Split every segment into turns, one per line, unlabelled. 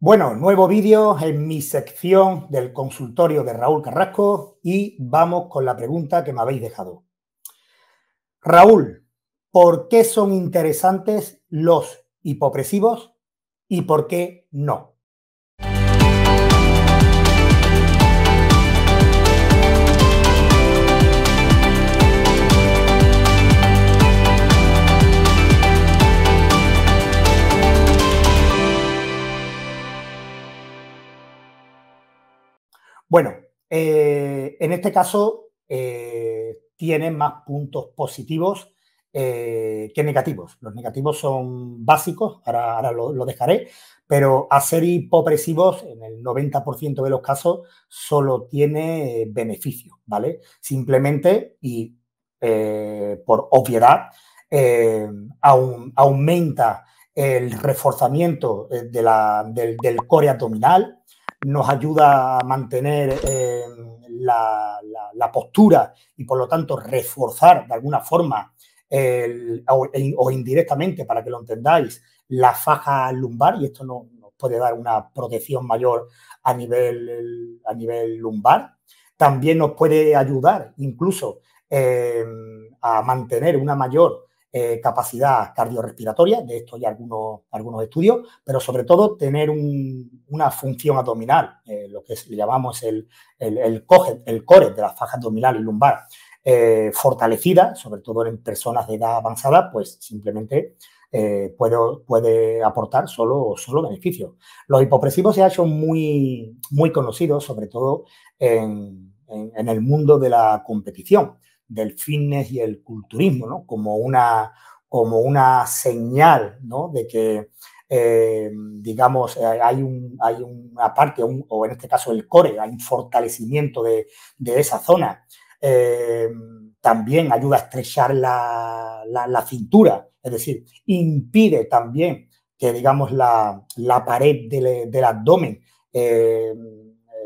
Bueno, nuevo vídeo en mi sección del consultorio de Raúl Carrasco y vamos con la pregunta que me habéis dejado. Raúl, ¿por qué son interesantes los hipopresivos y por qué no? Bueno, eh, en este caso eh, tiene más puntos positivos eh, que negativos. Los negativos son básicos, ahora, lo, dejaré, pero hacer hipopresivos en el 90% de los casos solo tiene beneficio, ¿vale? Simplemente y por obviedad aumenta el reforzamiento del core abdominal, nos ayuda a mantener eh, la, postura y por lo tanto reforzar de alguna forma e, o, indirectamente, para que lo entendáis, la faja lumbar y esto nos puede dar una protección mayor a nivel, a nivel lumbar. También nos puede ayudar incluso eh, a mantener una mayor eh, capacidad cardiorrespiratoria, de esto hay algunos, algunos estudios, pero sobre todo tener una función abdominal, eh, lo que llamamos el, el, core de la faja abdominal y lumbar, eh, fortalecida, sobre todo en personas de edad avanzada, pues simplemente puede aportar solo, solo beneficios. Los hipopresivos se han hecho muy, conocidos, sobre todo en el mundo de la competición del fitness y el culturismo, ¿no? Como una, como una señal, ¿no? De que, eh, digamos, eh, hay, un, hay una parte, o en este caso el core, hay un fortalecimiento de, esa zona. Eh, también ayuda a estrechar la, cintura, es decir, impide también que, digamos, la, pared del, abdomen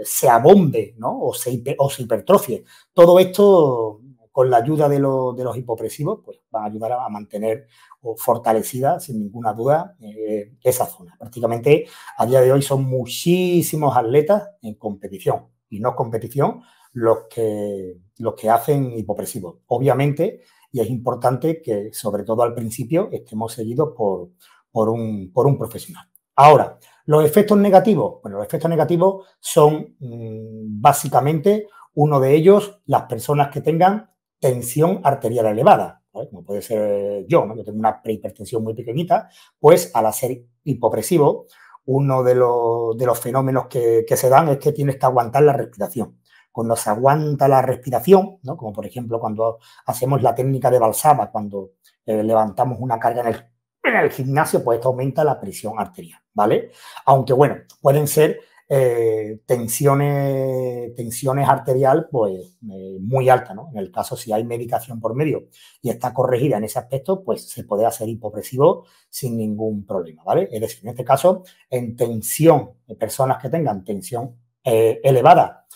se abombe ¿no? o, se, o se hipertrofie. Todo esto con la ayuda de, los hipopresivos, pues van a ayudar a, mantener o fortalecida, sin ninguna duda, eh, esa zona. Prácticamente a día de hoy son muchísimos atletas en competición y no competición los que, los que hacen hipopresivos. Obviamente, y es importante que, sobre todo al principio, estemos seguidos por, un, profesional. Ahora, los efectos negativos. Bueno, los efectos negativos son mm, básicamente uno de ellos, las personas que tengan tensión arterial elevada, como puede ser eh, yo, ¿no? yo tengo una prehipertensión muy pequeñita, pues al hacer hipopresivo, uno de los, fenómenos que, se dan es que tienes que aguantar la respiración. Cuando se aguanta la respiración, ¿no? como por ejemplo cuando hacemos la técnica de balsama, cuando eh, levantamos una carga en el, en el gimnasio, pues esto aumenta la presión arterial, ¿vale? Aunque bueno, pueden ser eh, tensiones, tensiones arterial pues eh, muy alta, ¿no? En el caso si hay medicación por medio y está corregida en ese aspecto, pues se puede hacer hipopresivo sin ningún problema, ¿vale? Es decir, en este caso, en tensión, personas que tengan tensión eh, elevada,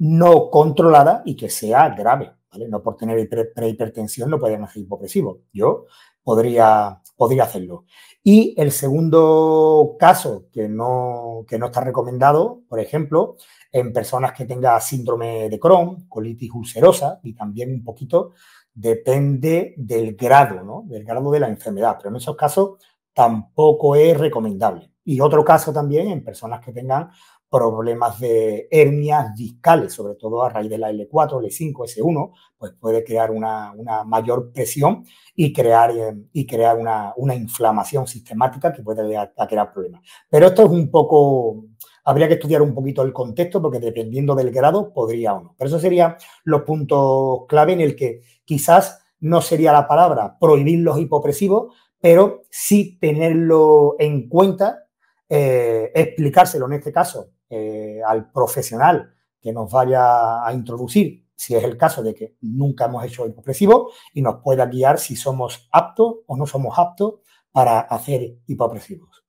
no controlada y que sea grave, ¿vale? No por tener prehipertensión no pueden hacer hipopresivo. Yo podría podría hacerlo. Y el segundo caso que no, no está recomendado, por ejemplo, en personas que tengan síndrome de Crohn, colitis ulcerosa y también un poquito depende del grado, ¿no? Del grado de la enfermedad, pero en esos casos tampoco es recomendable. Y otro caso también en personas que tengan problemas de hernias discales, sobre todo a raíz de la L4, L5, S1, pues puede crear una, mayor presión y crear, eh, y crear una, inflamación sistemática que puede a crear problemas. Pero esto es un poco, habría que estudiar un poquito el contexto porque dependiendo del grado podría o no. Pero esos serían los puntos clave en el que quizás no sería la palabra prohibir los hipopresivos, pero sí tenerlo en cuenta eh, explicárselo en este caso eh, al profesional que nos vaya a introducir, si es el caso de que nunca hemos hecho hipopresivo, y nos pueda guiar si somos aptos o no somos aptos para hacer hipopresivos.